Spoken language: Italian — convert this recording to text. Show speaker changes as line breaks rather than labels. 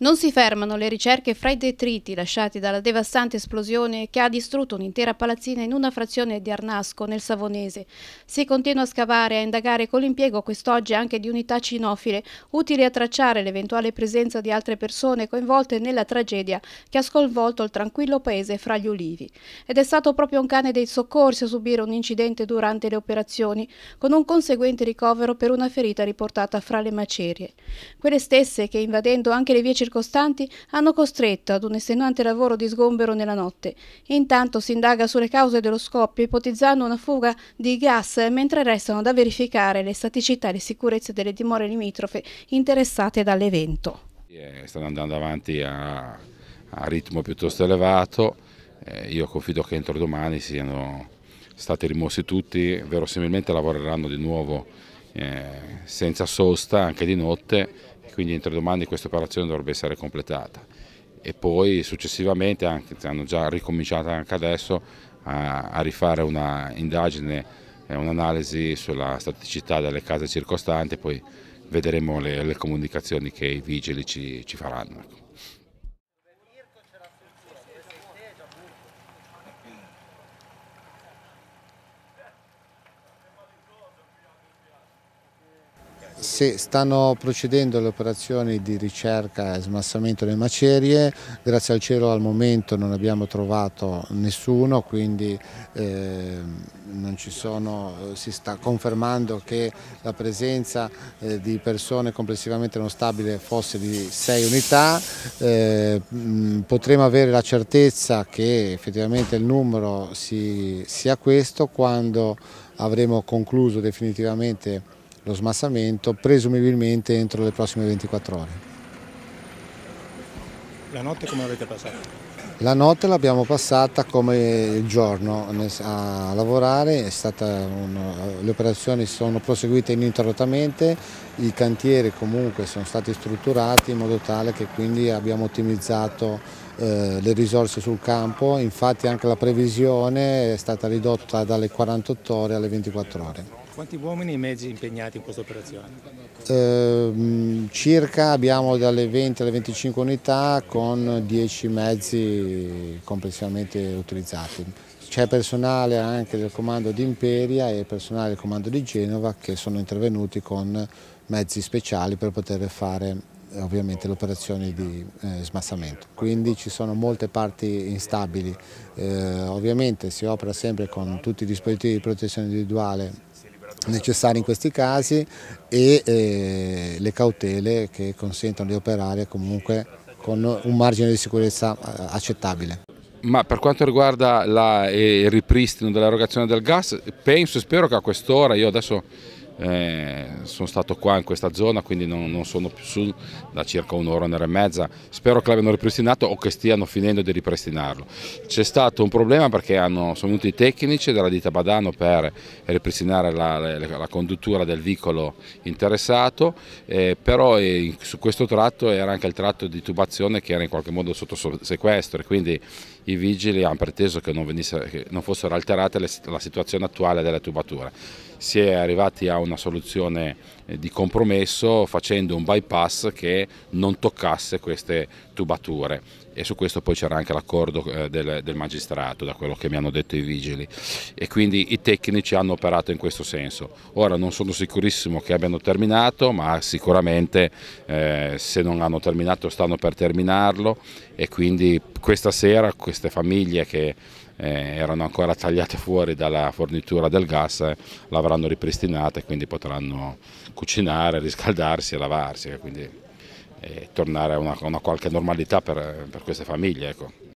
Non si fermano le ricerche fra i detriti lasciati dalla devastante esplosione che ha distrutto un'intera palazzina in una frazione di Arnasco, nel Savonese. Si continua a scavare e a indagare con l'impiego quest'oggi anche di unità cinofile, utili a tracciare l'eventuale presenza di altre persone coinvolte nella tragedia che ha sconvolto il tranquillo paese fra gli ulivi. Ed è stato proprio un cane dei soccorsi a subire un incidente durante le operazioni, con un conseguente ricovero per una ferita riportata fra le macerie. Quelle stesse che, invadendo anche le vie circolari, circostanti hanno costretto ad un estenuante lavoro di sgombero nella notte. Intanto si indaga sulle cause dello scoppio ipotizzando una fuga di gas mentre restano da verificare le staticità e le sicurezze delle dimore limitrofe interessate dall'evento.
Eh, stanno andando avanti a, a ritmo piuttosto elevato, eh, io confido che entro domani siano stati rimossi tutti, verosimilmente lavoreranno di nuovo eh, senza sosta anche di notte quindi entro domani questa operazione dovrebbe essere completata e poi successivamente anche, hanno già ricominciato anche adesso a, a rifare un'indagine e un'analisi sulla staticità delle case circostanti poi vedremo le, le comunicazioni che i vigili ci, ci faranno. Ecco.
Se stanno procedendo le operazioni di ricerca e smassamento delle macerie, grazie al cielo al momento non abbiamo trovato nessuno, quindi eh, sono, si sta confermando che la presenza eh, di persone complessivamente non stabile fosse di 6 unità, eh, potremo avere la certezza che effettivamente il numero si, sia questo quando avremo concluso definitivamente lo smassamento presumibilmente entro le prossime 24 ore.
La notte come l'avete passata?
La notte l'abbiamo passata come il giorno a lavorare, un, le operazioni sono proseguite ininterrottamente, i cantieri comunque sono stati strutturati in modo tale che quindi abbiamo ottimizzato eh, le risorse sul campo, infatti anche la previsione è stata ridotta dalle 48 ore alle 24 ore. Quanti uomini e mezzi impegnati in questa operazione? Eh, circa abbiamo dalle 20 alle 25 unità con 10 mezzi complessivamente utilizzati. C'è personale anche del comando di Imperia e personale del comando di Genova che sono intervenuti con mezzi speciali per poter fare eh, ovviamente le di eh, smassamento. Quindi ci sono molte parti instabili. Eh, ovviamente si opera sempre con tutti i dispositivi di protezione individuale necessari in questi casi e eh, le cautele che consentono di operare comunque con un margine di sicurezza eh, accettabile.
Ma per quanto riguarda la, eh, il ripristino dell'erogazione del gas, penso e spero che a quest'ora, io adesso eh, sono stato qua in questa zona quindi non, non, sono più su da circa un'ora, un'ora e mezza, spero che l'abbiano ripristinato o che stiano finendo di ripristinarlo. C'è stato un problema perché hanno, sono venuti i tecnici della ditta Badano per ripristinare la, la, la conduttura del vicolo interessato, eh, però eh, su questo tratto era anche il tratto di tubazione che era in qualche modo sotto sequestro e quindi i vigili hanno preteso che non, venisse, che non fossero alterate le, la situazione attuale delle tubature si è arrivati a una soluzione eh, di compromesso facendo un bypass che non toccasse queste tubature e su questo poi c'era anche l'accordo eh, del, del, magistrato, da quello che mi hanno detto i vigili e quindi i tecnici hanno operato in questo senso. Ora non sono sicurissimo che abbiano terminato, ma sicuramente eh, se non hanno terminato stanno per terminarlo e quindi questa sera queste famiglie che eh, erano ancora tagliate fuori dalla fornitura del gas eh, l'avranno ripristinata e quindi potranno cucinare, riscaldarsi e lavarsi e quindi eh, tornare a una, una, qualche normalità per, per queste famiglie. Ecco.